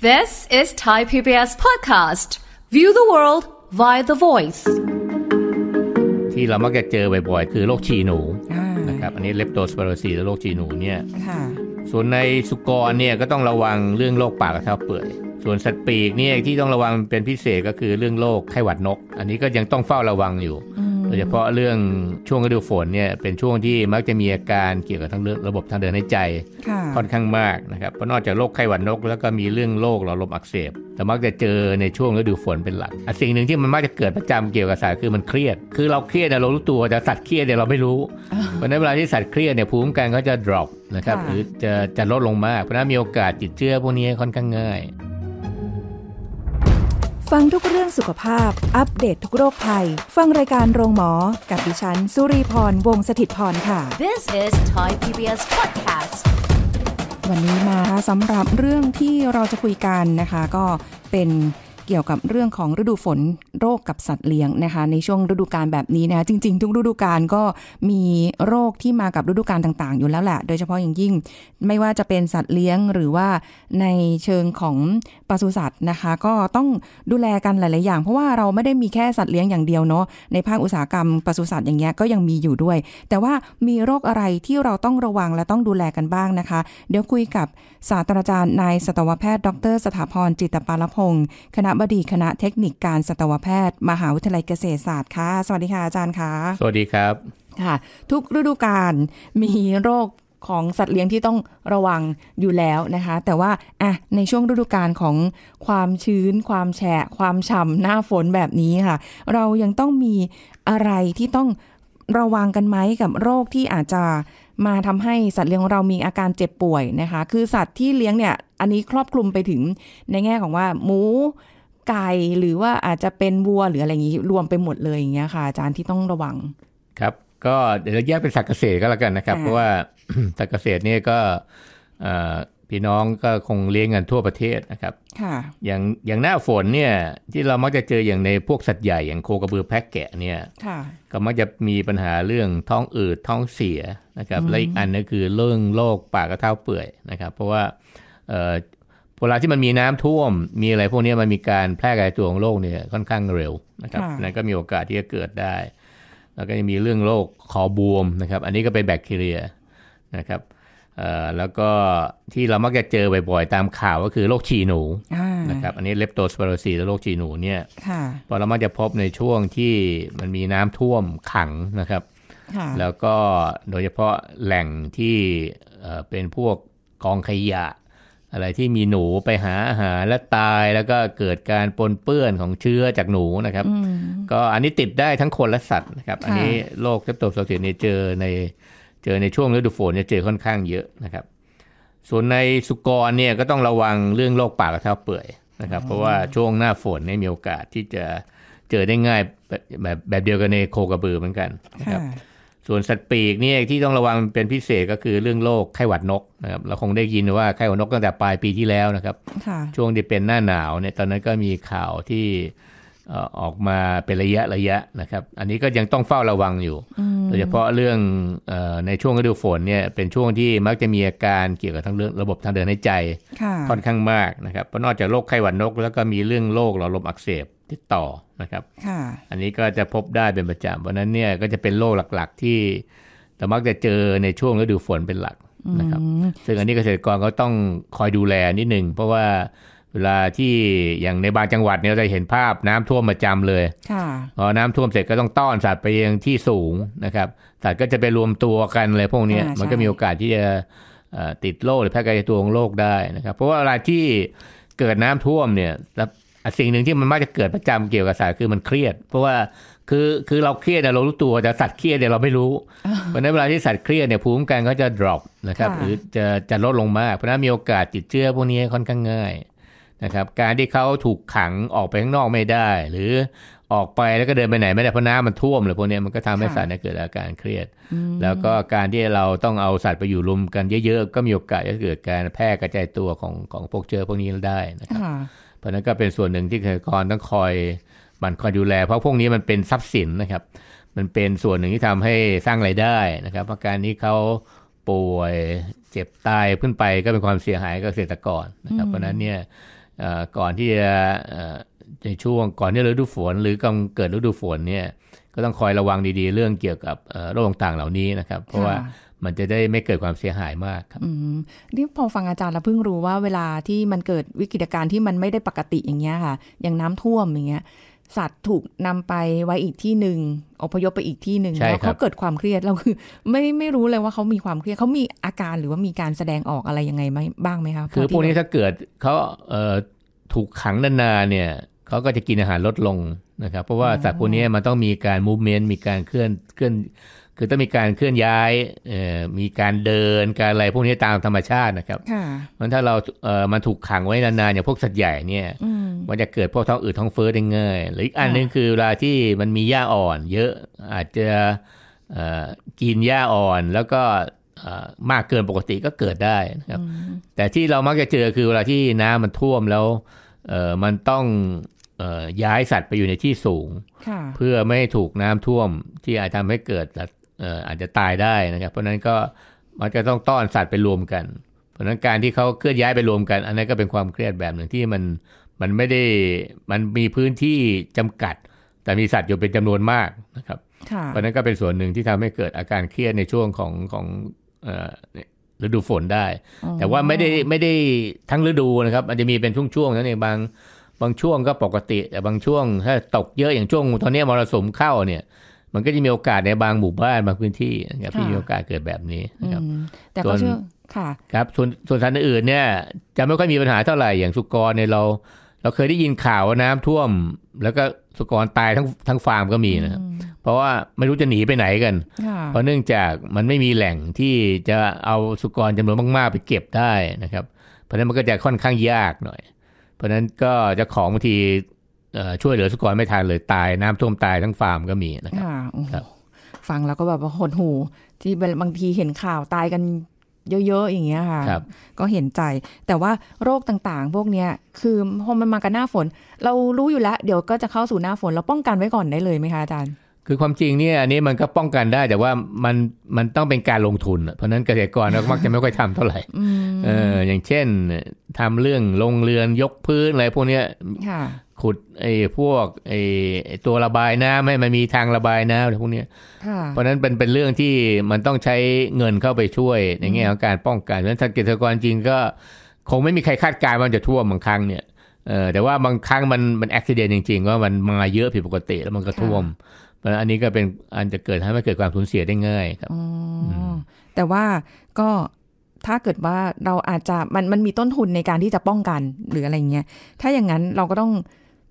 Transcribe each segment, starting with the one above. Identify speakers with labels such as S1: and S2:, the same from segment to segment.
S1: This is Thai PBS podcast. View the world via the voice.
S2: ที่เรามักจะเจอบ่อย ๆ คือโรคฉี่หนูนะครับ อันนี้เลปโตสปาโรซีและโรคฉี่หนูเนี่ยส่วนในสุกรเนี่ยก็ต้องระวังเรื่องโรคปากกระเทาเปื่อย ส่วนสัตว์ปีกเนี่ยที่ต้องระวังเป็นพิเศษก็คือเรื่องโรคไข้หวัดนก อันนี้ก็ยังต้องเฝ้าระวังอยู่โดยเฉพาะเรื่องช่วงฤดูฝนเนี่ยเป็นช่วงที่มักจะมีอาการเกี่ยวกับทั้งเรื่องระบบทางเดินหายใจค่อนข้างมากนะครับเพราะนอกจากโรคไข้หวัดนกแล้วก็มีเรื่องโรคหลอดลมอักเสบ แต่มักจะเจอในช่วงฤดูฝนเป็นหลักสิ่งหนึ่งที่มันมักจะเกิดประจำเกี่ยวกับสัตว์คือมันเครียดคือเราเครียดเรารู้ตัวแต่สัตว์เครียดเนี่ยเราไม่รู้เพราะในเวลาที่สัตว์เครียดเนี่ยภูมิคุ้มกันก็จะ drop นะครับหรือจะจะลดลงมากเพราะนั้นมีโอกาสติดเชื้อพวกนี้ค่อนข้างง่าย
S1: ฟังทุกเรื่องสุขภาพ อัปเดตททุกโรคภัย ฟังรายการโรงหมอ กับดิฉันสุรีพรวงศิตพรค่ะ
S3: This is Thai PBS podcast
S1: วันนี้มาสำหรับเรื่องที่เราจะคุยกันนะคะ ก็เป็นเกี่ยวกับเรื่องของฤดูฝนโรคกับสัตว์เลี้ยงนะคะในช่วงฤดูกาลแบบนี้นะคะจริง ๆ ทุกฤดูกาลก็มีโรคที่มากับฤดูกาลต่างๆ อยู่แล้วแหละโดยเฉพาะอย่างยิ่ง ไม่ว่าจะเป็นสัตว์เลี้ยง หรือว่าในเชิงของปศุสัตว์นะคะก็ต้องดูแลกันหลายๆอย่างเพราะว่าเราไม่ได้มีแค่สัตว์เลี้ยงอย่างเดียวเนาะในภาคอุตสาหกรรมปศุสัตว์อย่างเงี้ยก็ยังมีอยู่ด้วย แต่ว่ามีโรคอะไรที่เราต้องระวังและต้องดูแลกันบ้างนะคะ เดี๋ยวคุยกับศาสตราจารย์นายสัตวแพทย์ดร สถาพรจิตปาลพงศ์คณะบดีคณะเทคนิคการสัตวแพทย์มหาวิทยาลัยเกษตรศาสตร์ค่ะ สวัสดีค่ะอาจารย์ค่ะ สวัสดีครับ ค่ะทุกฤดูกาลมีโรคของสัตว์เลี้ยงที่ต้องระวังอยู่แล้วนะคะ แต่ว่าอ่ะในช่วงฤดูกาลของความชื้น ความแฉะ ความฉ่ำหน้าฝนแบบนี้ค่ะ เรายังต้องมีอะไรที่ต้องระวังกันไหมกับโรคที่อาจจะมาทำให้สัตว์เลี้ยงเรามีอาการเจ็บป่วยนะคะ คือสัตว์ที่เลี้ยงเนี่ยอันนี้ครอบคลุมไปถึงในแง่ของว่าหมูไก่หรือว่าอาจจะเป็นวัวหรืออะไรอย่างนี้รวมไปหมดเลยอย่างเงี้ยค่ะอาจารย์ที่ต้องระวัง
S2: ครับ ก็เดี๋ยวแยกเป็นสัตว์เกษตรก็แล้วกันนะครับเพราะว่าสัตว์เกษตรนี่ก็พี่น้องก็คงเลี้ยงกันทั่วประเทศนะครับค่ะอย่างอย่างหน้าฝนเนี่ยที่เรามักจะเจออย่างในพวกสัตว์ใหญ่อย่างโคกระบือแพะแกะเนี่ยก็มักจะมีปัญหาเรื่องท้องอืดท้องเสียนะครับและอีกอันนึงคือเรื่องโรคปากกระเท้าเปื่อยนะครับ เพราะว่าเวลาที่มันมีน้ำท่วมมีอะไรพวกนี้มันมีการแพร่กระจายตัวของโรคเนี่ยค่อนข้างเร็วนะครับ นั่นก็มีโอกาสที่จะเกิดได้ แล้วก็ยังมีเรื่องโรคคอบวมนะครับอันนี้ก็เป็นแบคทีเรียนะครับแล้วก็ที่เรามักจะเจอบ่อยๆ ตามข่าวก็คือโรคฉี่หนูนะครับอันนี้เลปโตสปโรซีและโรคฉี่หนูเนี่ยพอเรามักจะพบในช่วงที่มันมีน้ำท่วมขังนะครับแล้วก็โดยเฉพาะแหล่งที่เป็นพวกกองขยะอะไรที่มีหนูไปหาอาหารและตายแล้วก็เกิดการปนเปื้อนของเชื้อจากหนูนะครับ ก็อันนี้ติดได้ทั้งคนและสัตว์นะครับ อันนี้โรคเจ็บตัวสเสียเนี่ยเจอในเจอในช่วงฤดูฝนเนี่ยเจอค่อนข้างเยอะนะครับ ส่วนในสุกรเนี่ยก็ต้องระวังเรื่องโรคปากกระเท้าเปื่อยนะครับ เพราะว่าช่วงหน้าฝนเนี่ยมีโอกาสที่จะเจอได้ง่ายแบบแบบเดียวกันในโคกระบือเหมือนกันนะครับส่วนสัตว์ปีกเนี่ยที่ต้องระวังเป็นพิเศษก็คือเรื่องโรคไข้หวัดนกนะครับเราคงได้ยินว่าไข้หวัดนกตั้งแต่ปลายปีที่แล้วนะครับช่วงที่เป็นหน้าหนาวเนี่ยตอนนั้นก็มีข่าวที่ออกมาเป็นระยะระยะนะครับ อันนี้ก็ยังต้องเฝ้าระวังอยู่โดยเฉพาะเรื่องอในช่วงฤดูฝนเนี่ยเป็นช่วงที่มักจะมีอาการเกี่ยวกับทั้งเรื่องระบบทางเดินหายใจค่อนข้างมากนะครับเพราะนอกจากโรคไข้หวัดนก แล้วก็มีเรื่องโรคหลอดลมอักเสบติดต่อนะครับ อันนี้ก็จะพบได้เป็นประจำ เพราะนั้นเนี่ยก็จะเป็นโรคหลัก ๆ ที่เรามักจะเจอในช่วงฤดูฝนเป็นหลักนะครับ ซึ่งอันนี้เกษตรกรก็ต้องคอยดูแลนิดนึงเพราะว่าเวลาที่อย่างในบางจังหวัดเนี่ยเราจะเห็นภาพน้ำท่วมประจำเลยพอน้ำท่วมเสร็จก็ต้องต้อนสัตว์ไปยังที่สูงนะครับ สัตว์ก็จะไปรวมตัวกันอะไรพวกนี้มันก็มีโอกาสที่จะติดโรคหรือแพร่กระจายตัวของโรคได้นะครับ เพราะว่าเวลาที่เกิดน้ำท่วมเนี่ยอสิ่งหนึ่งที่มันมักจะเกิดประจำเกี่ยวกับสัตว์คือมันเครียด เพราะว่าคือคือเราเครียดเนี่ยเรารู้ตัวแต่สัตว์เครียดเนี่ยเราไม่รู้เพราะนั้นเวลาที่สัตว์เครียดเนี่ยภูมิคุ้มกันก็จะ drop นะครับ หรือจะจะลดลงมากเพราะนั้นมีโอกาสติดเชื้อพวกนี้ค่อนข้างง่ายนะครับ การที่เขาถูกขังออกไปข้างนอกไม่ได้ หรือออกไปแล้วก็เดินไปไหนไม่ได้เพราะน้ำมันท่วมหรือพวกนี้มันก็ทำให้สัตว์เกิดอาการเครียดแล้วก็การที่เราต้องเอาสัตว์ไปอยู่รวมกันเยอะๆก็มีโอกาสจะเกิดการแพร่กระจายตัวของของพวกเชื้อพวกนี้ได้นะครับเพราะนั้นก็เป็นส่วนหนึ่งที่เกษตรกรต้องคอยมันคอยดูแล เพราะพวกนี้มันเป็นทรัพย์สินนะครับ มันเป็นส่วนหนึ่งที่ทำให้สร้างไรายได้นะครับราการนี้เขาป่วยเจ็บตายขึ้นไป ก็เป็นความเสียหายกเกษตรกรนะครับเพราะนั้นเนี่ยก่อนที่จะในช่วงก่อนที่ฤดูฝน หรือกำเกิดฤดูฝนเนี่ยก็ต้องคอยระวังดี ๆ เรื่องเกี่ยวกับโรคต่างๆเหล่านี้นะครับ เพราะว่ามันจะได้ไม่เกิดความเสียหายมากครับ
S1: นี่พอฟังอาจารย์เราเพิ่งรู้ว่าเวลาที่มันเกิดวิกฤตการณ์ที่มันไม่ได้ปกติอย่างเงี้ยค่ะ อย่างน้ำท่วมอย่างเงี้ย สัตว์ถูกนำไปไว้อีกที่หนึ่งอพยพไปอีกที่หนึ่งแล้วเขาเกิดความเครียด เราคือ ไม่ไม่รู้เลยว่าเขามีความเครียด เขามีอาการหรือว่ามีการแสดงออกอะไรยังไงบ้างไหมคะ คือพวกนี้ถ้
S2: าเกิดเขาเถูกขังนานๆเนี่ย เขาก็จะกินอาหารลดลงนะครับ เพราะว่าสัตว์พวกนี้มันต้องมีการมูฟเมนต์ มีการเคลื่อนเคลื่อนคือต้องมีการเคลื่อนย้าย มีการเดิน การอะไรพวกนี้ตามธรรมชาตินะครับมันถ้าเรามันถูกขังไว้นานๆอย่างพวกสัตว์ใหญ่เนี่ยมันจะเกิดพวกท้องอืดท้องเฟ้อได้ง่ายหรืออีกอันนึงคือเวลาที่มันมีหญ้าอ่อน เยอะอาจจะกินหญ้าอ่อนแล้วก็มากเกินปกติก็เกิดได้นะครับ แต่ที่เรามักจะเจอคือเวลาที่น้ำมันท่วมแล้วมันต้องย้ายสัตว์ไปอยู่ในที่สูงเพื่อไม่ให้ถูกน้ำท่วมที่อาจทำให้เกิดอาจจะตายได้นะครับเพราะนั้นก็มันจะต้องต้อนสัตว์ไปรวมกัน เพราะนั้นการที่เขาเคลื่อนย้ายไปรวมกัน อันนั้นก็เป็นความเครียดแบบหนึ่งที่มันมันไม่ได้มันมีพื้นที่จำกัดแต่มีสัตว์อยู่เป็นจำนวนมากนะครับเพราะนั้นก็เป็นส่วนหนึ่งที่ทำให้เกิดอาการเครียดในช่วงของของฤดูฝนได้ แต่ว่าไม่ได้ไม่ได้ทั้งฤดูนะครับมันจะมีเป็นช่วงๆนั่นเองบางบางช่วงก็ปกติ แต่บางช่วงถ้าตกเยอะอย่างช่วงตอนนี้มรสุมเข้าเนี่ยมันก็จะมีโอกาสในบางหมู่บ้านบางพื้นที่นะครับที่มีโอกาสเกิดแบบนี้นะครับแต่ก็เชื่อค่ะครับส่วนส่วนสารอื่นเนี่ยจะไม่ค่อยมีปัญหาเท่าไหร่อย่างสุกรเนี่ยเรา เราเคยได้ยินข่าวว่าน้ำท่วมแล้วก็สุกรตายทั้งทั้งฟาร์มก็มีนะ เพราะว่าไม่รู้จะหนีไปไหนกัน เพราะเนื่องจากมันไม่มีแหล่งที่จะเอาสุกรจำนวนมากๆไปเก็บได้นะครับ เพราะนั้นมันก็จะค่อนข้างยากหน่อย เพราะนั้นก็จะของบางทีช่วยเหลือสกรไม่ทันเลยตายน้ำท่วมตายทั้งฟาร์มก็มีนะคร
S1: ับฟังแล้วก็แบบหดหู ที่บางทีเห็นข่าวตายกันเยอะ ๆอย่างเงี้ยค่ะก็เห็นใจแต่ว่าโรคต่างๆพวกเนี้ยคือพอมันมากันหน้าฝน เรารู้อยู่แล้ว เดี๋ยวก็จะเข้าสู่หน้าฝนเราป้องกันไว้ก่อนได้เลยไหมคะอาจารย์
S2: คือความจริงเนี่ยอันนี้มันก็ป้องกันได้แต่ว่ามันมันต้องเป็นการลงทุนเพราะนั้นเกษตรกรมักจะไม่ค่อยทำเท่าไหร่อออย่างเช่น ทำเรื่องลงเรือนยกพื้นอะไรพวกเนี้ยขุดไอ้พวกไอ้ตัวระบายน้ำให้มันมีทางระบายน้ำอะไรพวกนี้เพราะนั้นเป็นเป็นเรื่องที่มันต้องใช้เงินเข้าไปช่วยในแง่ของการป้องกันเพราะฉะนั้นเกษตรกรจริงก็ คงไม่มีใครคาดการณ์ว่าจะท่วมบางครั้งเนี่ยแต่ว่าบางครั้งมันมันอุบิเหตุจริงๆว่ามันมาเยอะผิดปกติแล้วมันก็ท่วมมันอันนี้ก็เป็นอันจะเกิดให้ไม่เกิดความสูญเสียได้ง่ายครับ
S1: แต่ว่าก็ถ้าเกิดว่าเราอาจจะมันมันมีต้นทุนในการที่จะป้องกัน หรืออะไรเงี้ยถ้าอย่างนั้นเราก็ต้อง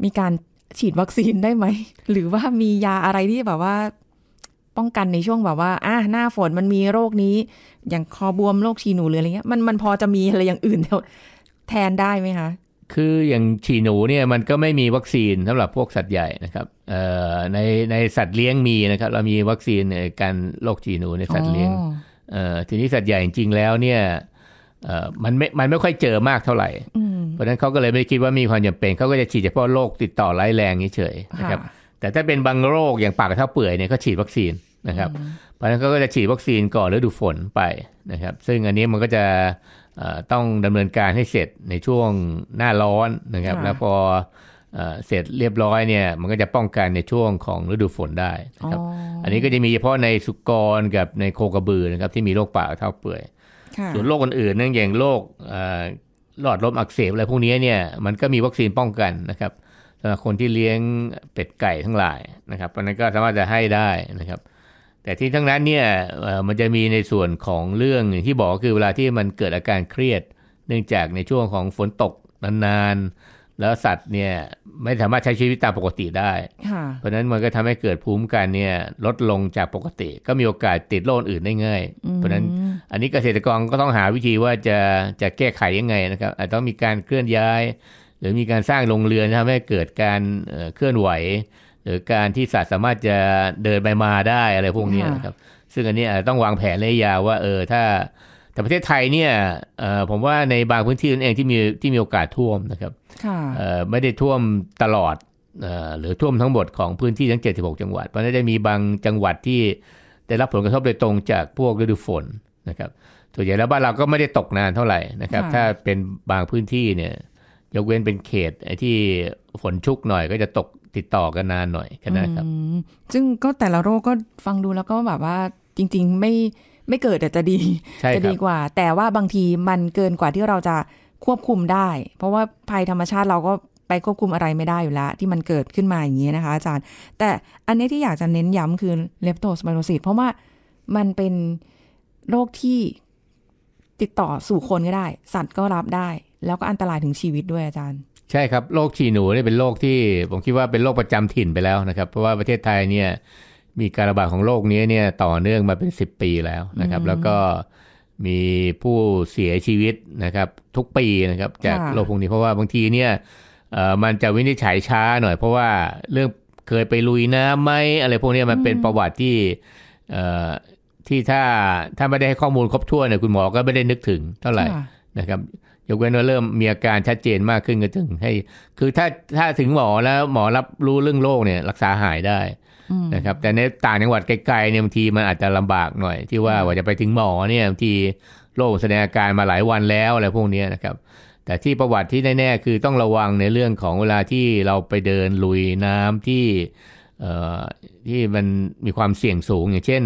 S1: มีการฉีดวัคซีนได้ไหมหรือว่ามียาอะไรที่แบบว่า ป้องกันในช่วงแบบว่าอ่ะหน้าฝนมันมีโรคนี้ อย่างคอบวมโรคฉีหนูหรืออะไรเงี้ยมันมันพอจะมีอะไรอย่างอื่นแทนได้ไหมคะ
S2: คืออย่างฉีหนูเนี่ยมันก็ไม่มีวัคซีนสำหรับพวกสัตว์ใหญ่นะครับ เออ่ในในสัตว์เลี้ยงมีนะครับเรามีวัคซีนการโรคฉีหนูในสัตว์เลี้ยงเออ่ทีนี้สัตว์ใหญ่จริงแล้วเนี่ยมันไม่ มันไม่ค่อยเจอมากเท่าไหร่ เพราะนั้นเขาก็เลยไม่คิดว่ามีความจำเป็น เขาก็จะฉีดเฉพาะโรคติดต่อร้ายแรงนี้เฉยนะครับ แต่ถ้าเป็นบางโรคอย่างปากกระเท้าเปื่อยเนี่ยขาฉีดวัคซีนนะครับ เพราะนั้นเขาก็จะฉีดวัคซีนก่อนฤดูฝนไปนะครับ ซึ่งอันนี้มันก็จะต้องดำเนินการให้เสร็จในช่วงหน้าร้อนนะครับ แล้วพอเสร็จเรียบร้อยเนี่ยมันก็จะป้องกันในช่วงของฤดูฝนได้นะครับ อันนี้ก็จะมีเฉพาะในสุกรกับในโคกระบือนะครับที่มีโรคปากเท่าเปื่อยส่วนโรคอื่นๆนั่นอย่างโรคหลอดลมอักเสบอะไรพวกนี้เนี่ยมันก็มีวัคซีนป้องกันนะครับสำหรับคนที่เลี้ยงเป็ดไก่ทั้งหลายนะครับอันนั้นก็สามารถจะให้ได้นะครับ แต่ที่ทั้งนั้นเนี่ยมันจะมีในส่วนของเรื่องที่บอกคือเวลาที่มันเกิดอาการเครียด เนื่องจากในช่วงของฝนตกนานๆแล้วสัตว์เนี่ยไม่สามารถใช้ชีวิตตามปกติได้เพราะนั้นมันก็ทำให้เกิดภูมิกันเนี่ยลดลงจากปกติ ก็มีโอกาสติดโรคอื่นได้ง่ายเพราะนั้นอันนี้เกษตรกรก็ต้องหาวิธีว่าจะจะแก้ไขยังไงนะครับอาจต้องมีการเคลื่อนย้าย หรือมีการสร้างโรงเรือนทำให้เกิดการเคลื่อนไหว หรือการที่สัตว์สามารถจะเดินไปมาได้อะไรพวกนี้นะครับ ซึ่งอันนี้อาจต้องวางแผนระยะยาวว่า เออถ้าแต่ประเทศไทยเนี่ยผมว่าในบางพื้นที่นั่นเองที่มีที่มีโอกาสท่วมนะครับไม่ได้ท่วมตลอดหรือท่วมทั้งหมดของพื้นที่ทั้ง 76 จังหวัด เพราะนั้นจะมีบางจังหวัดที่ได้รับผลกระทบโดยตรงจากพวกฤดูฝนนะครับส่วนใหญ่แล้วบ้านเราก็ไม่ได้ตกนานเท่าไหร่นะครับ ถ้าเป็นบางพื้นที่เนี่ย ยกเว้นเป็นเขตที่ฝนชุกหน่อยก็จะตกติดต่อกันนานหน่อยก่นะครับ
S1: ซึ่งก็แต่ละโรคก็ฟังดูแล้วก็แบบว่าจริง ๆไม่ไม่เกิดจะดีจะดีกว่า แต่ว่าบางทีมันเกินกว่าที่เราจะควบคุมได้ เพราะว่าภัยธรรมชาติเราก็ไปควบคุมอะไรไม่ได้อยู่แล้วที่มันเกิดขึ้นมา อย่างนี้นะคะ อาจารย์ แต่อันนี้ที่อยากจะเน้นย้ำคือเลปโตสไบโรซิสเพราะว่ามันเป็นโรคที่ติดต่อสู่คนก็ได้ สัตว์ก็รับได้แล้วก็อันตรายถึงชีวิตด้วยอาจารย์
S2: ใช่ครับโรคฉี่หนูนี่เป็นโรคที่ผมคิดว่าเป็นโรคประจำถิ่นไปแล้วนะครับ เพราะว่าประเทศไทยเนี่ยมีการระบาดของโรคนี้เนี่ยต่อเนื่องมาเป็น 10 ปีแล้วนะครับ แล้วก็มีผู้เสียชีวิตนะครับทุกปีนะครับจากโรคพวกนี้เพราะว่าบางทีเนี่ยมันจะวินิจฉัยช้าหน่อยเพราะว่าเรื่องเคยไปลุยน้ำไหมอะไรพวกนี้มันเป็นประวัติที่ที่ถ้าถ้าไม่ได้ให้ข้อมูลครบถ้วนเนี่ยคุณหมอก็ไม่ได้นึกถึงเท่าไหร่นะครับ ยกเว้นว่าเริ่มมีอาการชัดเจนมากขึ้นก็ถึงให้คือถ้าถ้าถึงหมอแล้วหมอรับรู้เรื่องโรคเนี่ย รักษาหายได้นะครับแต่ในต่างจังหวัดไกลๆเนี่ยบางทีมันอาจจะลำบากหน่อย ที่ว่าว่าจะไปถึงหมอเนี่ยบางทีโรคแสดงอาการมาหลายวันแล้วอะไรพวกนี้นะครับ แต่ที่ประวัติที่แน่ๆคือต้องระวังในเรื่องของเวลาที่เราไปเดินลุยน้ำที่ที่มันมีความเสี่ยงสูงอย่าง เช่น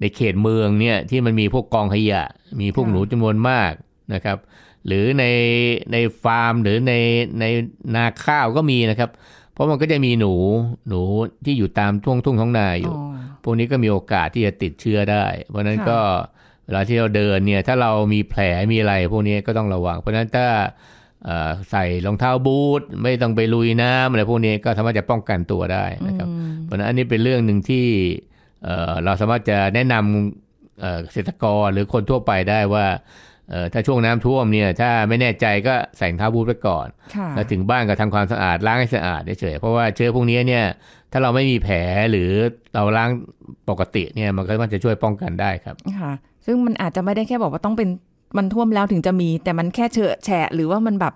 S2: ในเขตเมืองเนี่ยที่มันมีพวกกองขยะ มีพวกหนูจำนวนมากนะครับ หรือในในฟาร์ม หรือในในนาข้าวก็มีนะครับเพราะมันก็จะมีหนูหนูที่อยู่ตามท่วงทุ่งท้องนาอยู่ พวกนี้ก็มีโอกาสที่จะติดเชื้อได้ เพราะนั้นก็เวลาที่เราเดินเนี่ย ถ้าเรามีแผลมีอะไรพวกนี้ก็ต้องระวัง เพราะนั้นถ้าใส่รองเท้าบูทไม่ต้องไปลุยน้ำอะไรพวกนี้ก็สามารถจะป้องกันตัวได้นะครับ เพราะนั้นอันนี้เป็นเรื่องหนึ่งที่เราสามารถจะแนะนำเกษตรกรหรือคนทั่วไปได้ว่าเออถ้าช่วงน้ำท่วมเนี่ยถ้าไม่แน่ใจก็ใส่ท้าบูทไปก่อนแล้วถึงบ้านก็ทำความสะอาดล้างให้สะอาดเฉยเพราะว่าเชื้อพวกนี้เนี่ยถ้าเราไม่มีแผลหรือเราล้างปกติเนี่ยมันก็มันจะช่วยป้องกันได้ครับ
S1: ค่ะ ซึ่งมันอาจจะไม่ได้แค่บอกว่าต้องเป็นมันท่วมแล้วถึงจะมี แต่มันแค่เฉอะแฉะหรือว่ามันแบบ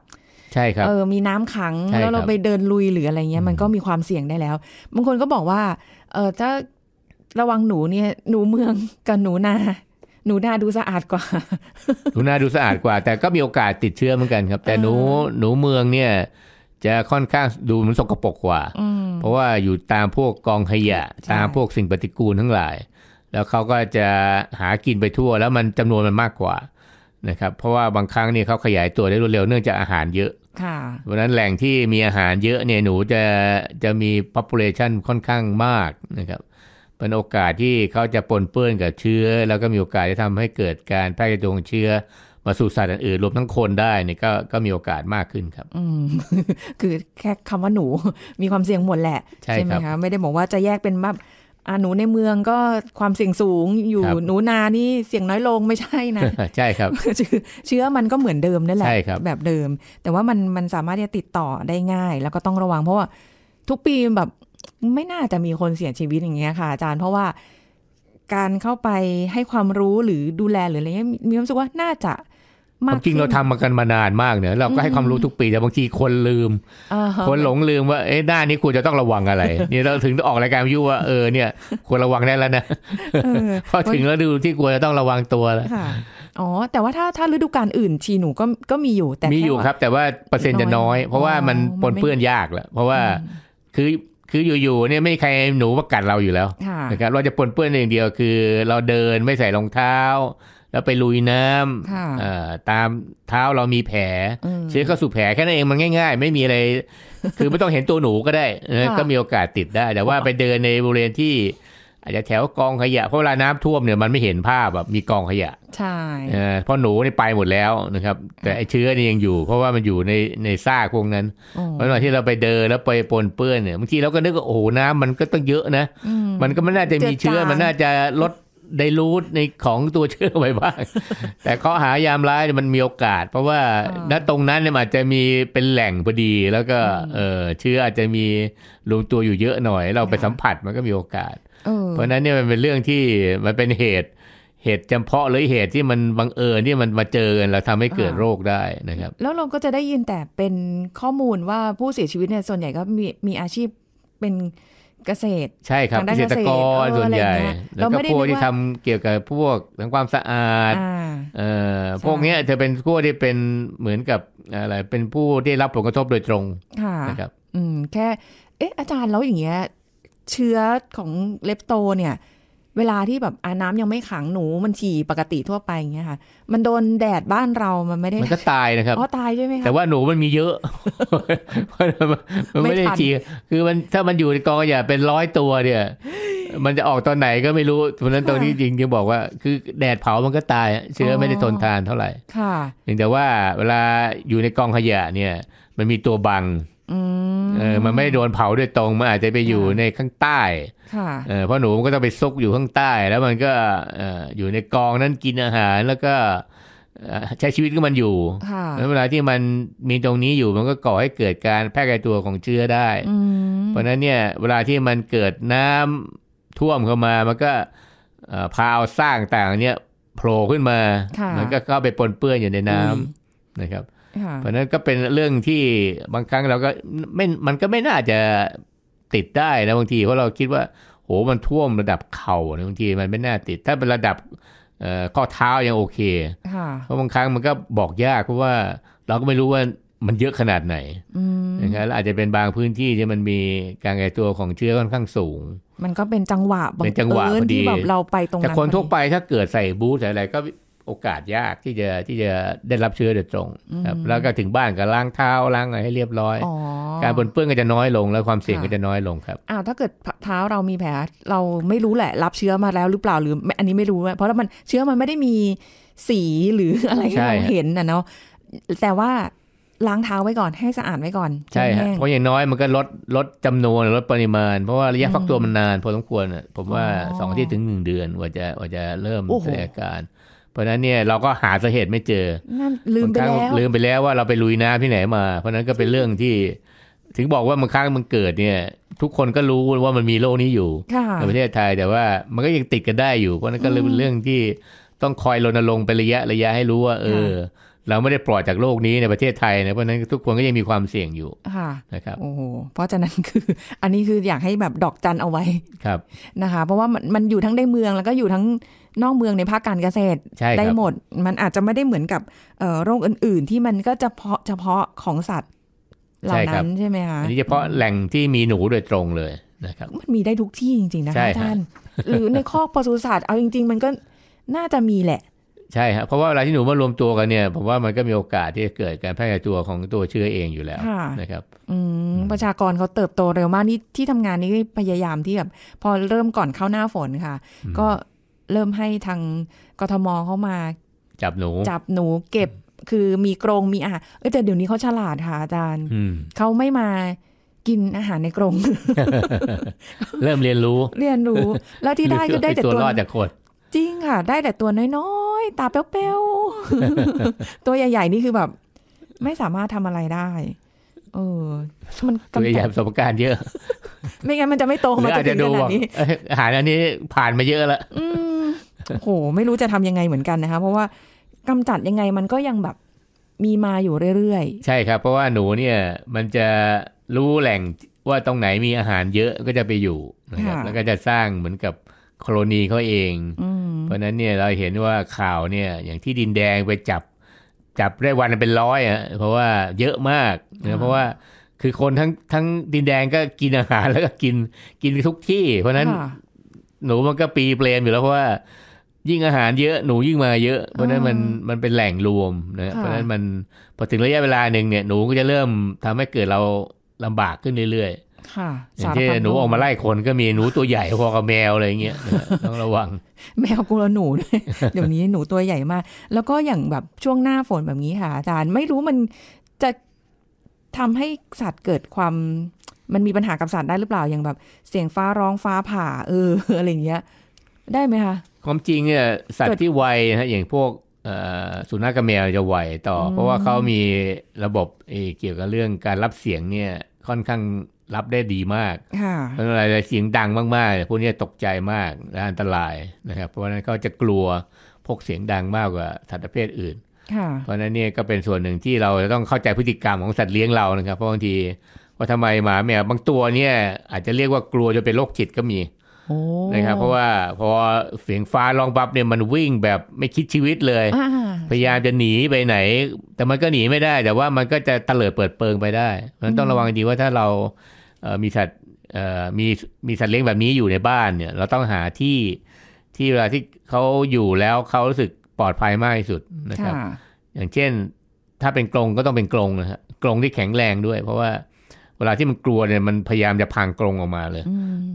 S1: ใช่ครับเออมีน้ำขังแล้วเราไปเดินลุยหรืออะไรเงี้ยมันก็มีความเสี่ยงได้แล้วบางคนก็บอกว่าเออถ้าระวังหนูเนี่ยหนูเมืองกับหนูนาหนูนาดูสะอาดกว่า
S2: หนูนาดูสะอาดกว่า แต่ก็มีโอกาสติดเชื้อเหมือนกันครับ แต่หนูหนูเมืองเนี่ย จะค่อนข้างดูมันสกปรกกว่าเพราะว่าอยู่ตามพวกกองขยะ ตามพวกสิ่งปฏิกูลทั้งหลาย แล้วเขาก็จะหากินไปทั่ว แล้วมันจำนวนมันมากกว่านะครับ เพราะว่าบางครั้งนี่เขาขยายตัวได้รวดเร็วเนื่องจากอาหารเยอะเพราะนั้นแหล่งที่มีอาหารเยอะ เนี่ยหนูจะจะมี population ค่อนข้างมากนะครับเป็นโอกาสที่เขาจะปนเปื้อนกับเชื้อ แล้วก็มีโอกาสที่ทำให้เกิดการแพร่กระจายเชื้อมาสู่สัตว์อื่นรวมทั้งคนได้เนี่ยก็ก็มีโอกาสมากขึ้นครับ
S1: คือแค่คำว่าหนูมีความเสี่ยงหมดแหละใช่ไหมคะไม่ได้บอกว่าจะแยกเป็นแบบหนูในเมืองก็ความเสี่ยงสูง อยู่หนูนานี่เสี่ยงน้อยลงไม่ใช่นะใช่ครับเชื้อมันก็เหมือนเดิมนั่นแหละแบบเดิม แต่ว่ามันมันสามารถที่จะติดต่อได้ง่าย แล้วก็ต้องระวังเพราะว่าทุกปีแบบไม่น่าจะมีคนเสียชีวิตอย่างเงี้ยค่ะอาจารย์เพราะว่า การเข้าไปให้ความรู้หรือดูแลหรืออะไรเงี้ยมีความรู้สึกว่าน่าจะ มาก จริงเราทำม
S2: ากันมานานมากเนี่ยเราก็ให้ความรู้ทุกปีแต่บางทีคนลืมคนหลงลืม ว่าเอ้ด้านนี้ควรจะต้องระวังอะไรนี่เราถึงออกรายการวิวว่าเออเนี่ยควรระวังได้แล้วนะพอถึงแล้วดูที่ควรจะต้องระวังตัวแล้ว
S1: อ๋อ แต่ว่าถ้าถ้าฤดูกาลอื่น ชีหนูก็ก็มีอยู่แต่มีอยู่ครั
S2: บแต่ว่าเปอร์เซ็นต์จะน้อยเพราะว่ามันปนเปื้อนยากแล้วเพราะว่าคือคืออยู่ๆเนี่ยไม่ใครหนูมากัดเราอยู่แล้วนะครับเราจะปนเปื้อนอย่างเดียวคือเราเดินไม่ใส่รองเท้าแล้วไปลุยน้ำตามเท้าเรามีแผลเชื้อเข้าสู่แผลแค่นั้นเองมันง่าย ๆ ไม่มีอะไร คือไม่ต้องเห็นตัวหนูก็ได้ก็มีโอกาสติดได้ แต่ว่าไปเดินในบริเวณที่อาจจะแถวกองขยะ เพราะเวลาน้ำท่วมเนี่ยมันไม่เห็นภาพแบบมีกองขยะ ใช่เพราะหนูนี่ไปหมดแล้วนะครับ แต่ไอเชื้อนี่ยังอยู่เพราะว่ามันอยู่ในในซากพวกนั้น เพราะว่าที่เราไปเดินแล้วไปปนเปื้อนเนี่ยบางทีเราก็นึกว่าโอ้น้ำมันก็ต้องเยอะนะ มันก็ไม่น่าจะมีเชื้อมันน่าจะลดได้รู้ในของตัวเชื้อไปบ้างแต่ข้อหายามร้ายมันมีโอกาส เพราะว่าณตรงนั้นเนี่ยอาจจะมีเป็นแหล่งพอดีแล้วก็เออเชื้ออาจจะมีรวมตัวอยู่เยอะหน่อย เราไปสัมผัสมันก็มีโอกาสเพราะนั้นเนี่ยมันเป็นเรื่องที่มันเป็นเหตุเหตุจำเพาะหรือเหตุที่มันบังเอิญที่มันมาเจอกันแล้วทำให้เกิดโรคได้นะครับ
S1: แล้วเราก็จะได้ยินแต่เป็นข้อมูลว่าผู้เสียชีวิตเนี่ยส่วนใหญ่ ก็มีมีอาชีพเป็นเกษตรใช่ครับเกษตรกรส่วนใหญ่ แล้วก็พวกที่ท
S2: ำเกี่ยวกับพวกทางความสะอาดเอ่อพวกนี้จะเป็นพวกที่เป็นเหมือนกับอะไรเป็นผู้ได้รับผลกระทบโดยตรง
S1: นะครับ อืมแค่เอ๊ะอาจารย์แล้วอย่างเงี้ยเชื้อของเลปโตเนี่ย เวลาที่แบบอน้ำยังไม่ขังหนูมันฉี่ปกติทั่วไปอย่างเงี้ยค่ะ มันโดนแดดบ้านเรามันไม่ได้มันก็ตายนะครับอ๋อตายใช่ไหมคะแต่ว
S2: ่าหนูมันมีเยอะ มันไม่ได้ฉี่คือมันถ้ามันอยู่ในกองขยะเป็นร้อยตัวเนี่ย มันจะออกตอนไหนก็ไม่รู้เพราะนั้นตรงนี้จริงจะบอกว่า คือแดดเผามันก็ตาย เชื้อไม่ได้ทนทานเท่าไหร่ค่ะแต่ว่าเวลาอยู่ในกองขยะเนี่ย มันมีตัวบังเออ มันไม่โดนเผาด้วยตรง มันอาจจะไปอยู่ในข้างใต้เออเพราะหนูมันก็ต้องไปซุกอยู่ข้างใต้ แล้วมันก็ออยู่ในกองนั้นกินอาหาร แล้วก็ใช้ชีวิตก็มันอยู่ แล้วเวลาที่มันมีตรงนี้อยู่ มันก็ก่อให้เกิดการแพร่กระจายของเชื้อได้เพราะนั้นเนี่ยเวลาที่มันเกิดน้ำท่วมเข้ามา มันก็พาวสร้างต่างเนี่ยโผล่ขึ้นมามันก็เข้าไปปนเปื้อนอยู่ในน้ำนะครับเพราะนั้นก็เป็นเรื่องที่บางครั้งเราก็ไม่ มันก็ไม่น่าจะติดได้นะบางทีเพราะเราคิดว่าโอหมันท่วมระดับเข่านะบางที มันไม่น่าติด ถ้าเป็นระดับข้อเท้ายังโอเคเพราะบางครั้งมันก็บอกยากเพราะว่า เราก็ไม่รู้ว่ามันเยอะขนาดไหนนะครับอาจจะเป็นบางพื้นที่ที่มันมีการกระจายตัวของเชื้อค่อนข้างสูง
S1: มันก็เป็นจังหวะบางเอิญที่แบบเราไปตรงนั้น แต่คนทั่ว
S2: ไปถ้าเกิดใส่บูทอะไรก็โอกาสยากที่จะที่จะได้รับเชื้อโดยตรงครับแล้วก็ถึงบ้านก็ล้างเท้าล้างอะไรให้เรียบร้อยการปนเปื้อนก็จะน้อยลงแล้วความเสี่ยงก็จะน้อยลงครับ
S1: อ้าวถ้าเกิดเท้าเรามีแผล เราไม่รู้แหละ รับเชื้อมาแล้ว หรือเปล่าหรือ อันนี้ไม่รู้เพราะมันเชื้อมันไม่ได้มีสีหรืออะไรที่เราเห็นนะเนาะแต่ว่าล้างเท้าไว้ก่อนให้สะอาดไว้ก่อนใช่เพราะอย่า
S2: งน้อยมันก็ลดลดจำนวนลดปริมาณเพราะว่าระยะฟักตัวมันนานพอสมควรผมว่าสองที่ถึงหนึ่งเดือนกว่าจะกว่าจะเริ่มแสดงอาการเพราะนั้นเนี่ยเราก็หาสาเหตุไม่เจอ
S1: ลืมไปแล้วลื
S2: มไปแล้วว่าเราไปลุยน้ำที่ไหนมาเพราะนั้นก็เป็นเรื่องที่ ถึงบอกว่าบางครั้งมันเกิดเนี่ย ทุกคนก็รู้ว่ามันมีโรคนี้อยู่ ในประเทศไทยแต่ว่ามันก็ยังติดกันได้อยู่เพราะนั้นก็เลยเป็นเรื่องที่ต้องคอยรณรงค์ไประยะระยะให้รู้ว่าเออเราไม่ได้ปลอดจากโรคนี้ในประเทศไทยนะเพราะนั้นทุกคนก็ยังมีความเสี่ยงอยู่
S1: ค่ะนะครับโอ้โหเพราะฉะนั้นคือ อันนี้คืออยากให้แบบดอกจันเอาไว้ครับนะคะ เพราะว่ามันอยู่ทั้งในเมืองแล้วก็อยู่ทั้งนอกเมืองในภาคการเกษตร ได้หมด มันอาจจะไม่ได้เหมือนกับโรคอื่นๆ ที่มันก็เพาะเฉพาะของสัตว์เหล่านั้นใช่ไหมคะอันนี้
S2: เฉพาะแหล่งที่มีหนูโดยตรงเลยนะครับมั
S1: นมีได้ทุกที่จริงๆ นะคะอาจารย์หรือในคอกปศุสัตว์เอาจริงๆ มันก็น่าจะมีแหละ
S2: ใช่ครับเพราะว่า เวลาที่หนูมารวมตัวกันเนี่ยผมว่ามันก็มีโอกาสที่จะเกิดการแพร่กระจายของตัวเชื้อเองอยู่แล้วนะครับ
S1: ประชากรเขาเติบโตเร็วมากนี่ที่ทำงานนี้พยายามที่แบบพอเริ่มก่อนเข้าหน้าฝนค่ะ ก็เริ่มให้ทางกทมเข้ามา
S2: จับหนู จับ
S1: หนูเก็บคือมีกรงมีอาหารเออแต่เดี๋ยวนี้เขาฉลาดค่ะ อาจารย์เขาไม่มากินอาหารในกรง
S2: เริ่มเรียนรู้ เรียนรู้แล้วที่ได้ก็ได้แต่ตัวรอดจากคน
S1: จริงค่ะได้แต่ตัวน้อยๆตาเป้วๆตัวใหญ่ๆนี่คือแบบ ไม่สามารถทำอะไรได้เออมัน
S2: กำจัดประสบการณ์เยอะ
S1: ไม่งั้นมันจะไม่โตมาจนขนาดนี้
S2: อาหารอันนี้ผ่านมาเยอะละ
S1: โห ไม่รู้จะทำยังไงเหมือนกันนะคะเพราะว่ากำจัดยังไงมันก็ยังแบบมีมาอยู่เรื่อย
S2: ๆ ใช่ครับเพราะว่าหนูเนี่ย มันจะรู้แหล่งว่าตรงไหนมีอาหารเยอะก็จะไปอยู่นะครับแล้วก็จะสร้างเหมือนกับโคลนีเขาเอง เพราะนั้นเนี่ยเราเห็นว่าข่าวเนี่ย อย่างที่ดินแดงไปจับจับได้วันเป็นร้อยอะเพราะว่าเยอะมากนะเพราะว่า คือคนทั้งทั้งดินแดงก็กินอาหารแล้วก็กินกินทุกที่ เพราะนั้นหนูมันก็ปีเปลนอยู่แล้วเพราะว่ายิ่งอาหารเยอะหนูยิ่งมาเยอะ เพราะนั้นมันมันเป็นแหล่งรวมนะเพราะนั้นมันพอถึงระยะเวลาหนึ่งเนี่ยหนูก็จะเริ่มทำให้เกิดเราลำบากขึ้นเรื่อยๆ
S1: ค่ะอย่างที่หนูออกมาไล่
S2: คนก็มีหนูตัวใหญ่พอกับแมวอะไรเงี้ยต้องระวัง
S1: แมวกลัวหนูด้วยเดี๋ยวนี้หนูตัวใหญ่มากแล้วก็อย่างแบบช่วงหน้าฝนแบบนี้ค่ะอาจารย์ไม่รู้มันจะทำให้สัตว์เกิดความ มันมีปัญหากับสัตว์ได้หรือเปล่าอย่างแบบ เสียงฟ้าร้องฟ้าผ่าเอออะไรเงี้ยได้ไหมคะ
S2: ความจริงเนี่ย สัตว์ที่ไวนะอย่างพวกสุนัขกับแมวจะไวต่อ เพราะว่าเขามีระบบเเกี่ยวกับเรื่องการรับเสียงเนี่ยค่อนข้างรับได้ดีมากเพราะอะไรเสียงดังมากๆ พวกนี้ตกใจมากและอันตรายนะครับ เพราะะนั้นเขาจะกลัวพวกเสียงดังมากกว่าสัตว์ประเภทอื่นเพราะนั้นเนี่ยก็เป็นส่วนหนึ่งที่เราต้องเข้าใจพฤติกรรมของสัตว์เลี้ยงเรานะครับ เพราะบางทีว่าทำไมหมาแมวบางตัวเนี่ยอาจจะเรียกว่ากลัวจนเป็นโรคจิตก็มีนะครับ เพราะว่าพอเสียงฟ้าร้องปั๊บเนี่ยมันวิ่งแบบไม่คิดชีวิตเลยพยายามจะหนีไปไหน แต่มันก็หนีไม่ได้ แต่ว่ามันก็จะเตลิดเปิดเปิงไปได้มันต้องระวังดีว่าถ้าเรามีสัตว์มี มีสัตว์เลี้ยงแบบนี้อยู่ในบ้านเนี่ย เราต้องหาที่ ที่เวลาที่เขาอยู่แล้วเขารู้สึกปลอดภัยมากที่สุดนะครับ อย่างเช่น ถ้าเป็นกรงก็ต้องเป็นกรงนะคะกรงที่แข็งแรงด้วย เพราะว่า เวลาที่มันกลัวเนี่ยมันพยายามจะพังกรงออกมาเลย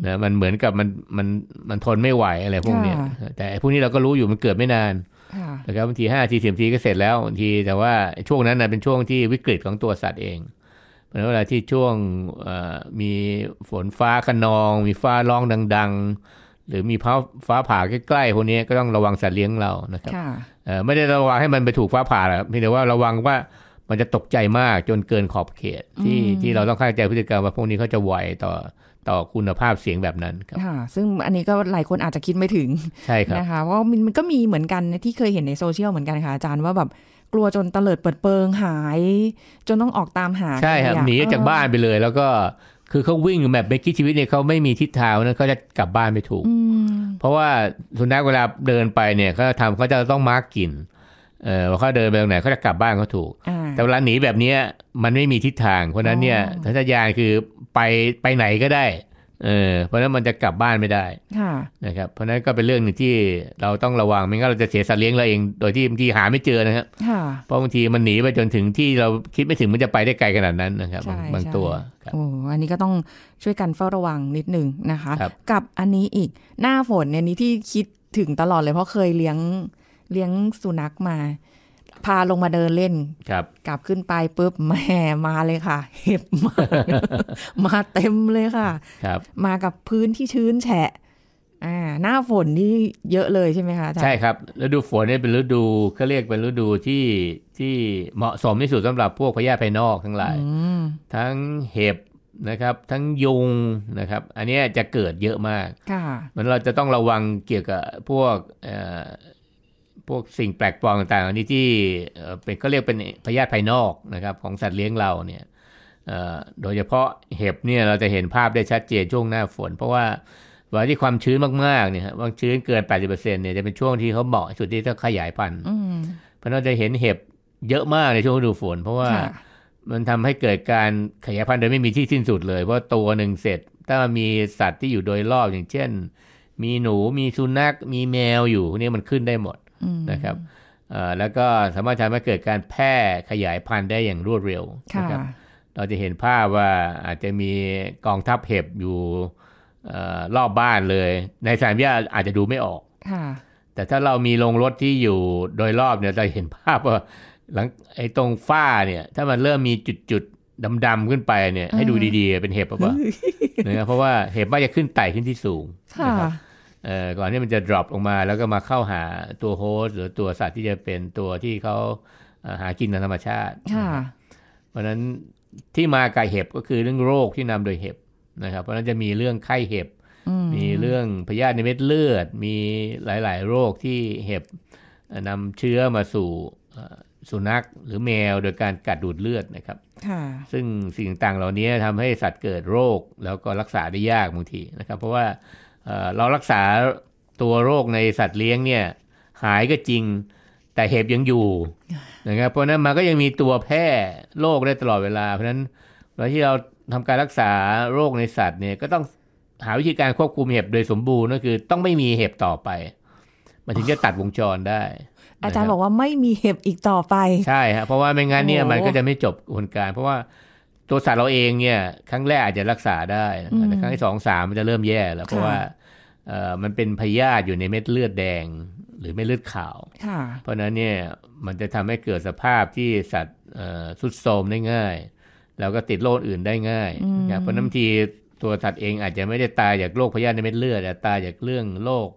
S2: นะ มันเหมือนกับมัน มัน มันทนไม่ไหวอะไรพวกเนี้ยแต่พวกนี้เราก็รู้อยู่มันเกิดไม่นานนะครับบางทีห้าทีสิบทีก็เสร็จแล้วบางทีแต่ว่าช่วงนั้นนะเป็นช่วงที่วิกฤตของตัวสัตว์เองเวลาที่ช่วงมีฝนฟ้าขนอง มีฟ้าร้องดังๆ หรือมีฟ้าฟ้าผ่าใกล้ๆพวกนี้ก็ต้องระวังสัตว์เลี้ยงเรานะครับไม่ได้ระวังให้มันไปถูกฟ้าผ่ารเพียงแต่ว่าระวังว่ามันจะตกใจมากจนเกินขอบเขต ที่ที่เราต้องเข้าใจพฤติกรรมว่าพวกนี้เขาจะไหวต่อต่อคุณภาพเสียงแบบนั้น
S1: ครับค่ะซึ่งอันนี้ก็หลายคนอาจจะคิดไม่ถึงใช่ครับนะคะว่ามันก็มีเหมือนกันที่เคยเห็นในโซเชียลเหมือนกันค่ะอาจารย์ว่าแบบกลัวจนเตลิดเปิดเปิงหายจนต้องออกตามหาใช่ครับหนีจากบ้าน
S2: ไปเลยแล้วก็คือเขาวิ่งแบบไม่คิดชีวิตเนี่ยเขาไม่มีทิศทางนั้นเขาจะกลับบ้านไม่ถูกเพราะว่าสุนัขเวลาเดินไปเนี่ยเขาทำเขาจะต้องมาร์กกลิ่นเออว่าเขาเดินไปตรงไหนเขาจะกลับบ้านเขาถูกแต่เวลาหนีแบบนี้มันไม่มีทิศทางเพราะนั้นเนี่ยทัศยานคือไปไปไหนก็ได้เออเพราะนั้นมันจะกลับบ้านไม่ได้นะครับเพราะนั้นก็เป็นเรื่องหนึ่งที่เราต้องระวัง ไม่งั้นเราจะเสียสัตว์เลี้ยงเราเอง โดยที่บางทีหาไม่เจอนะครับเพราะบางทีมันหนีไปจนถึงที่เราคิดไม่ถึงมันจะไปได้ไกลขนาดนั้นนะครับบางตัว
S1: โอ้อันนี้ก็ต้องช่วยกันเฝ้าระวังนิดหนึ่งนะคะกับอันนี้อีกหน้าฝนเนี่ยนี้ที่คิดถึงตลอดเลยเพราะเคยเลี้ยง เลี้ยงสุนัขมาพาลงมาเดินเล่นครับ กลับขึ้นไปปุ๊บแม่มาเลยค่ะ เห็บมา มาเต็มเลยค่ะ ครับ มากับพื้นที่ชื้นแฉะ หน้าฝนนี่เยอะเลยใช่ไหมคะ ใช่คร
S2: ับ ฤดูฝนนี่เป็นฤดู เขาเรียกเป็นฤดูที่ที่เหมาะสมที่สุดสำหรับพวกพยาธิภายนอกทั้งหลายทั้งเห็บนะครับ ทั้งยุงนะครับ อันนี้จะเกิดเยอะมากมันเราจะต้องระวังเกี่ยวกับพวกพวกสิ่งแปลกปลอมต่างๆอันนี้ที่เป็นก็เรียกเป็นพยาธิภายนอกนะครับ ของสัตว์เลี้ยงเราเนี่ยโดยเฉพาะเห็บเนี่ยเราจะเห็นภาพได้ชัดเจนช่วงหน้าฝน เพราะว่าเวลาที่ความชื้นมากๆเนี่ยความชื้นเกิน 80%เนี่ยจะเป็นช่วงที่เขาเหมาะสุดที่จะขยายพันธุ์เพราะเราจะเห็นเห็บเยอะมากในช่วงฤดูฝน เพราะว่ามันทำให้เกิดการขยายพันธุ์โดยไม่มีที่สิ้นสุดเลยเพราะตัวหนึ่งเสร็จ ถ้ามีสัตว์ที่อยู่โดยรอบอย่างเช่น มีหนูมีสุนัขมีแมวอยู่นี่มันขึ้นได้หมดนะครับแล้วก็สามารถทำให้เกิดการแพร่ขยายพันธุ์ได้อย่างรวดเร็วนะครับ เราจะเห็นภาพว่าอาจจะมีกองทัพเห็บอยู่รอบบ้านเลย ในสามย่าอาจจะดูไม่ออกแต่ถ้าเรามีโรงรถที่อยู่โดยรอบเนี่ย เราเห็นภาพว่า หลังไอ้ตรงฝ้าเนี่ย ถ้ามันเริ่มมีจุดๆดำๆขึ้นไปเนี่ยให้ดูดีๆเป็นเห็บป่ะเนะครเพราะว่าเห็บมันจะขึ้นไต่ขึ้นที่สูงนะครับก่อนที่มันจะ drop ลงมา แล้วก็มาเข้าหาตัวโฮสหรือตัวสัตว์ที่จะเป็นตัวที่เขาหา กินในธรรมชาติเพราะนั้นที่มาไก่เห็บก็คือเรื่องโรคที่นำโดยเห็บนะครับ เพราะนั้นจะมีเรื่องไข้เห็บ มีเรื่องพยาธิในเม็ดเลือด มีหลาย ๆ โรคที่เห็บนำเชื้อมาสู่สุนัขหรือแมวโดยการกัดดูดเลือดนะครับซึ่งสิ่งต่างเหล่านี้ทำให้สัตว์เกิดโรค แล้วก็รักษาได้ยากบางทีนะครับ เพราะว่าเรารักษาตัวโรคในสัตว์เลี้ยงเนี่ย หายก็จริงแต่เห็บยังอยู่นะครับเพราะนั้นมันก็ยังมีตัวแพร่โรคได้ตลอดเวลา เพราะนั้นเวลาที่เราทำการรักษาโรคในสัตว์เนี่ยก็ต้องหาวิธีการควบคุมเห็บโดยสมบูรณ์นั่นคือต้องไม่มีเห็บต่อไป มันถึงจะตัดวงจรได้
S1: อาจารย์บอกว่าไม่มีเห็บอีกต่อไป
S2: ใช่ับเพราะว่าไม่งั้นเนี่ยมันก็จะไม่จบกบวนการเพราะว่าตัวสัตว์เราเองเนี่ยครั้งแรกอาจจะรักษาได้แต่ครั้งที่สองสามมันจะเริ่มแย่แล้วเพราะว่าเอ่อมันเป็นพยาธิอยู่ในเม็ดเลือดแดงหรือเม็ดเลือดขาวเพราะนั้นเนี่ยมันจะทำให้เกิดสภาพที่สัตว์สุดโทมได้ง่ายแล้วก็ติดโรคอื่นได้ง่ายนะเพราะนั้นทีตัวสัตว์เองอาจจะไม่ได้ตายจากโรคพยาธิในเม็ดเลือด แต่ตายจากเรื่องโรค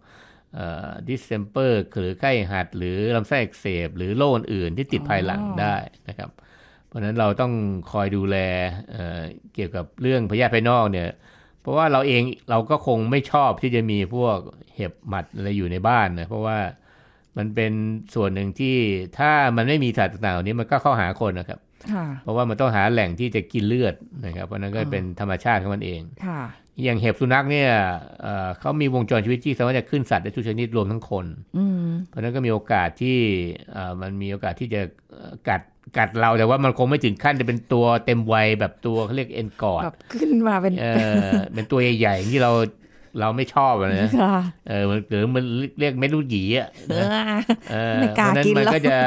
S2: ดิสเซมเปอร์หรือไข้หัดหรือลำไส้อักเสบหรือโรคอื่นที่ติดภายหลังได้นะครับเพราะนั้นเราต้องคอยดูแลเเกี่ยวกับเรื่องพยาธิภายนอกเนี่ย เพราะว่าเราเองเราก็คงไม่ชอบที่จะมีพวกเห็บหมัดอะไรอยู่ในบ้านนะเพราะว่ามันเป็นส่วนหนึ่งที่ถ้ามันไม่มีสัตว์ต่างๆเหล่านี้มันก็เข้าหาคนนะครับเพราะว่ามันต้องหาแหล่งที่จะกินเลือดนะครับเพราะนั้นก็เป็นธรรมชาติของมันเองอย่างเห็บสุนัขเนี่ยเขามีวงจรชีวิตที่สามารถจะขึ้นสัตว์ได้ทุกชนิดรวมทั้งคนเพราะนั้นก็มีโอกาสที่มันมีโอกาสที่จะกัดกัดเราแต่ว่ามันคงไม่ถึงขั้นจะเป็นตัวเต็มวัยแบบตัวเขาเรียกเอ็นกอดแบบ
S1: ขึ้นมาเป็นเอ
S2: อเป็นตัวใหญ่ๆที่เราเราไม่ชอบนะเออหรือมันเรียกเม็ดลูกหยีอ่ะเออเพราะนั้นมันก็จะ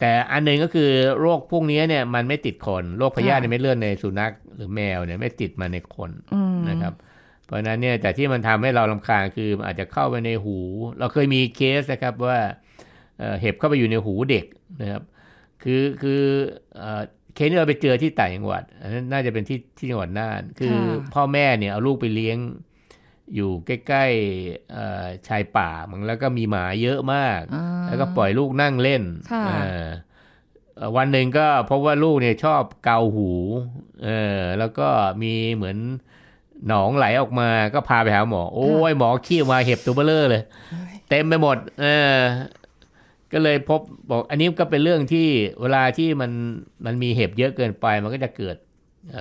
S2: แต่อันหนึ่งก็คือโรคพวกนี้เนี่ย มันไม่ติดคนโรคพยาธิไเม็ดเลือดในสุนัข หรือแมวเนี่ยไม่ติดมาในคนนะครับ เพราะนั้นเนี่ยแต่ที่มันทำให้เราลาคาญคืออาจจะเข้าไปในหู เราเคยมีเคสนะครับ ว่าเห็บเข้าไปอยู่ในหูเด็กนะครับคือคือเคสนี้เราไปเจอที่ต่างจังหวัดอันนั้นน่าจะเป็นที่ที่จังหวัดน่าน คือพ่อแม่เนี่ยเอาลูกไปเลี้ยง อยู่ใกล้ๆชายป่ามึงแล้วก็มีหมาเยอะมาก แล้วก็ปล่อยลูกนั่งเล่น วันหนึ่งก็พบว่าลูกเนี่ยชอบเกาหู เออ แล้วก็มีเหมือนหนองไหลออกมาก็พาไปหาหมอ โอ้ยหมอขี้มาเห็บตัวเบลอเลย เต็มไปหมด เออก็เลยพบบอกอันนี้ก็เป็นเรื่องที่เวลาที่มันมันมีเห็บเยอะเกินไป มันก็จะเกิด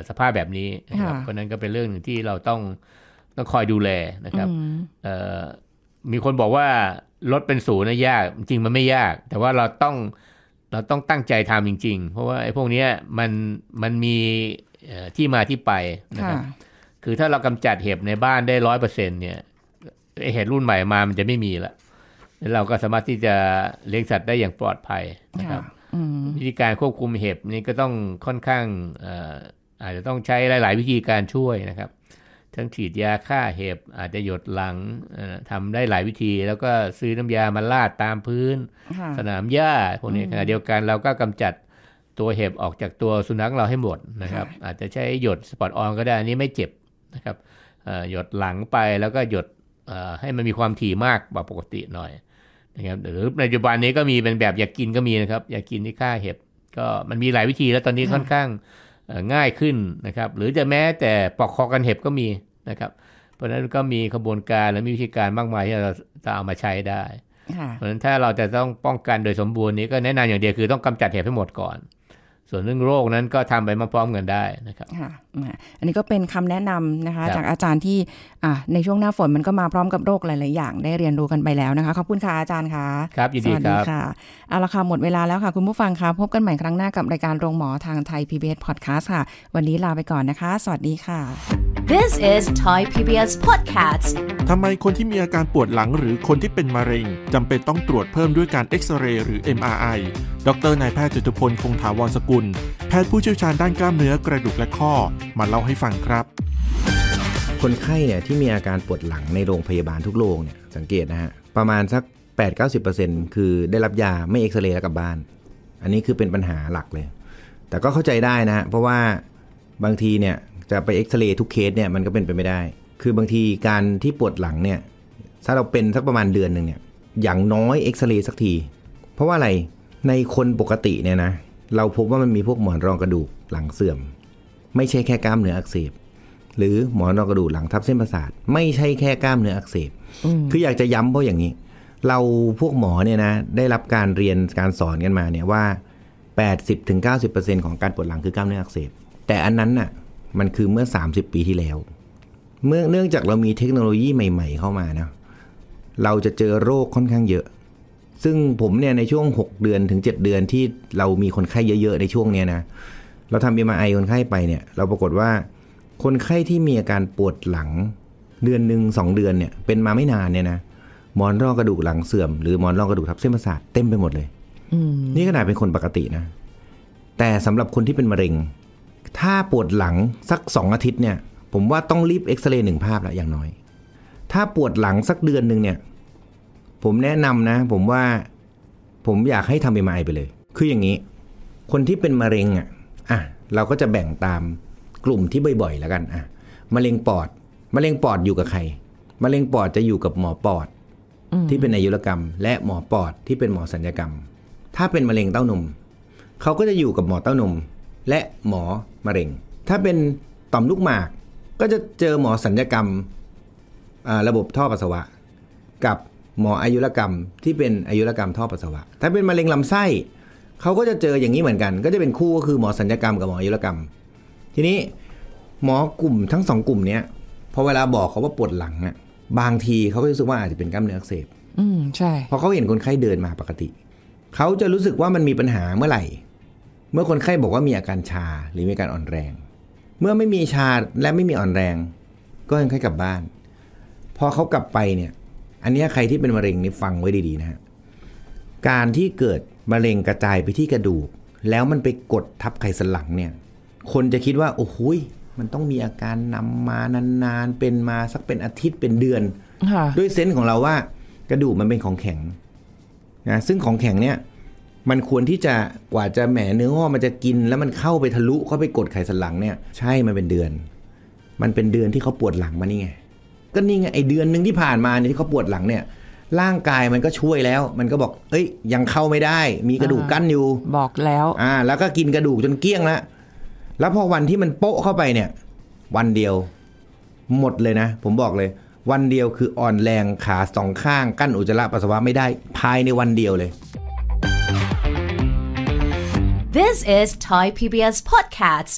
S2: สภาพแบบนี้นะครับ เพราะนั้นก็เป็นเรื่องหนึ่งที่เราต้องต้องคอยดูแลนะครับมีคนบอกว่าลดเป็นศูนย์นะยากจริงมันไม่ยาก แต่ว่าเราต้องเราต้องตั้งใจทำจริงๆ เพราะว่าไอ้พวกนี้มันมันมีที่มาที่ไปนะครับคือถ้าเรากำจัดเห็บในบ้านได้ร้อยเปอร์เซ็นเนี่ยเห็ดรุ่นใหม่มามันจะไม่มีละเราก็สามารถที่จะเลี้ยงสัตว์ได้อย่างปลอดภัยนะครับวิธีการควบคุมเห็บนี่ก็ต้องค่อนข้างอาจจะต้องใช้หลาย ๆ วิธีการช่วยนะครับ ทั้งฉีดยาฆ่าเห็บอาจจะหยดหลังทำได้หลายวิธี แล้วก็ซื้อน้ำยามาลาดตามพื้น สนามหญ้าพวกนี้ขณะเดียวกันเราก็กำจัดตัวเห็บออกจากตัวสุนัขเราให้หมดนะครับอาจจะใช้หยดสปอตออนก็ได้อันนี้ไม่เจ็บนะครับหยดหลังไปแล้วก็หยดให้มันมีความถี่มากกว่าปกติหน่อยนะครับหรือปัจจุบันนี้ก็มีเป็นแบบอยากกินก็มีนะครับอยากกินที่ฆ่าเห็บก็มันมีหลายวิธีแล้วตอนนี้ค่อนข้างง่ายขึ้นนะครับ หรือจะแม้แต่ปอกคอกันเห็บก็มีนะครับ เพราะฉะนั้นก็มีขบวนการและมีวิธีการมากมายที่เราจะเอามาใช้ได้เพราะฉะนั้นถ้าเราจะต้องป้องกันโดยสมบูรณ์นี้ก็แนะนำอย่างเดียวคือต้องกำจัดเห็บให้หมดก่อน ส่วนเรื่องโรคนั้นก็ทำไปมาพร้อมกันได้นะครับ
S1: อันนี้ก็เป็นคำแนะนำนะคะจากอาจารย์ที่ในช่วงหน้าฝนมันก็มาพร้อมกับโรค หลาย ๆอย่างได้เรียนรู้กันไปแล้วนะคะ ขอบคุณค่ะ อาจารย์ค่ะครับยินดีครับค่ะเอาละค่ะ หมดเวลาแล้วค่ะ คุณผู้ฟังค่ะพบกันใหม่ครั้งหน้ากับรายการโรงหมอทางไทย PBS Podcast ค่ะ วันนี้ลาไปก่อนนะคะ สวัสดีค่ะ
S2: This is Thai PBS Podcast
S4: ทำไมคนที่มีอาการปวดหลังหรือคนที่เป็นมะเร็งจำเป็นต้องตรวจเพิ่มด้วยการเอ็กซเรย์หรือ MRI ดรนายแพทย์จตุพลคงถาวรสกุล แพทย์ผู้เชี่ยวชาญด้านกล้ามเนื้อกระดูกและข้อมาเล่าให้ฟังครับ คนไข้เนี่ยที่มีอาการปวดหลังในโรงพยาบาลทุกโรงเนี่ยสังเกตนะฮะ ประมาณสัก 8-90%คือได้รับยาไม่เอ็กซเรย์แล้วกลับบ้าน อันนี้คือเป็นปัญหาหลักเลย แต่ก็เข้าใจได้นะฮะ เพราะว่าบางทีเนี่ยจะไปเอ็กซเรย์ทุกเคสเนี่ยมันก็เป็นไปไม่ได้ คือบางทีการที่ปวดหลังเนี่ยถ้าเราเป็นสักประมาณเดือนหนึ่งเนี่ยอย่างน้อยเอ็กซเรย์สักที เพราะว่าอะไรในคนปกติเนี่ยนะเราพบว่ามันมีพวกหมอนรองกระดูกหลังเสื่อมไม่ใช่แค่กล้ามเนื้ออักเสบหรือหมอนอกระดูกหลังทับเส้นประสาท ไม่ใช่แค่กล้ามเนื้ออักเสบคืออยากจะย้ำเพราะอย่างนี้ เราพวกหมอเนี่ยนะ ได้รับการเรียนการสอนกันมาเนี่ยว่า80-90%ของการปวดหลังคือกล้ามเนื้ออักเสบแต่อันนั้นน่ะ มันคือเมื่อ 30 ปีที่แล้วเมื่อเนื่องจากเรามีเทคโนโลยีใหม่ ๆเข้ามานะ เราจะเจอโรคค่อนข้างเยอะ ซึ่งผมเนี่ยในช่วง6เดือนถึง7เดือนที่เรามีคนไข้เยอะๆ ในช่วงเนี้ยนะเราทำเอ็มไอคนไข้ไปเนี่ย เราปรากฏว่า คนไข้ที่มีอาการปวดหลังเดือนหนึ่งสองเดือนเนี่ย เป็นมาไม่นานเนี่ยนะ มอนรองกระดูกหลังเสื่อมหรือมอนรองกระดูกทับเส้นประสาทเต็มไปหมดเลย นี่ขนาดเป็นคนปกตินะ แต่สำหรับคนที่เป็นมะเร็ง ถ้าปวดหลังสักสองอาทิตย์เนี่ย ผมว่าต้องรีบเอ็กซเรย์หนึ่งภาพละอย่างน้อย ถ้าปวดหลังสักเดือนหนึ่งเนี่ย ผมแนะนำนะ ผมว่าผมอยากให้ทำเอ็มไอไปเลย คืออย่างนี้ คนที่เป็นมะเร็งอะ่ะอ่ะเราก็จะแบ่งตามกลุ่มที่บ่อยๆแล้วกันอ่ะมะเร็งปอดมะเร็งปอดอยู่กับใคร มะเร็งปอดจะอยู่กับหมอปอดที่เป็นอายุรกรรม และหมอปอดที่เป็นหมอสัญญกรรม ถ้าเป็นมะเร็งเต้านมเขาก็จะอยู่กับหมอเต้านมและหมอมะเร็ง ถ้าเป็นต่อมลูกหมาก ก็จะเจอหมอสัญญกรรมระบบท่อปัสสาวะ กับหมออายุรกรรม ที่เป็นอายุรกรรมท่อปัสสาวะ ถ้าเป็นมะเร็งลำไส้เขาก็จะเจออย่างนี้เหมือนกันก็จะเป็นคู่ก็คือหมอสัญญกรรมกับหมอยุรกรรม ทีนี้หมอกลุ่มทั้งสองกลุ่มเนี้ยพอเวลาบอกเขาว่าปวดหลังอะบางทีเขาก็รู้สึกว่าอาจจะเป็นกล้ามเนื้ออักเสบอืมใช่พอเขาเห็นคนไข้เดินมาปกติ เขาจะรู้สึกว่ามันมีปัญหาเมื่อไหร่ เมื่อคนไข้บอกว่ามีอาการชาหรือมีการอ่อนแรง เมื่อไม่มีชาและไม่มีอ่อนแรง ก็ยังคข้กลับบ้านพอเขากลับไปเนี่ย อันนี้ใครที่เป็นมะเร็งนี่ฟังไว้ดีๆนะฮะการที่เกิดมะเร็งกระจายไปที่กระดูกแล้วมันไปกดทับไขสันหลังเนี่ย คนจะคิดว่าโอ้โหมันต้องมีอาการนำมานานๆ เป็นมาสักเป็นอาทิตย์เป็นเดือน ด้วยเซนส์ของเราว่ากระดูกมันเป็นของแข็งนะซึ่งของแข็งเนี่ย มันควรที่จะกว่าจะแหมเนื้องอกมันจะกินแล้วมันเข้าไปทะลุเข้าไปกดไขสันหลังเนี่ย ใช่มันเป็นเดือน มันเป็นเดือนที่เขาปวดหลังมานี่ไงก็นี่ไงไอเดือนหนึ่งที่ผ่านมาเนี่ยที่เขาปวดหลังเนี่ยร่างกายมันก็ช่วยแล้ว มันก็บอก เอ้ย ยังเข้าไม่ได้ มีกระดูกกั้นอยู่ บอกแล้ว อ่า แล้วก็กินกระดูกจนเกี้ยงละ แล้วพอวันที่มันโปะเข้าไปเนี่ย วันเดียว หมดเลยนะ ผมบอกเลย วันเดียวคืออ่อนแรงขาสองข้างกั้นอุจจาระปัสสาวะไม่ได้ ภายในวันเดียวเลย
S3: This is Thai PBS Podcasts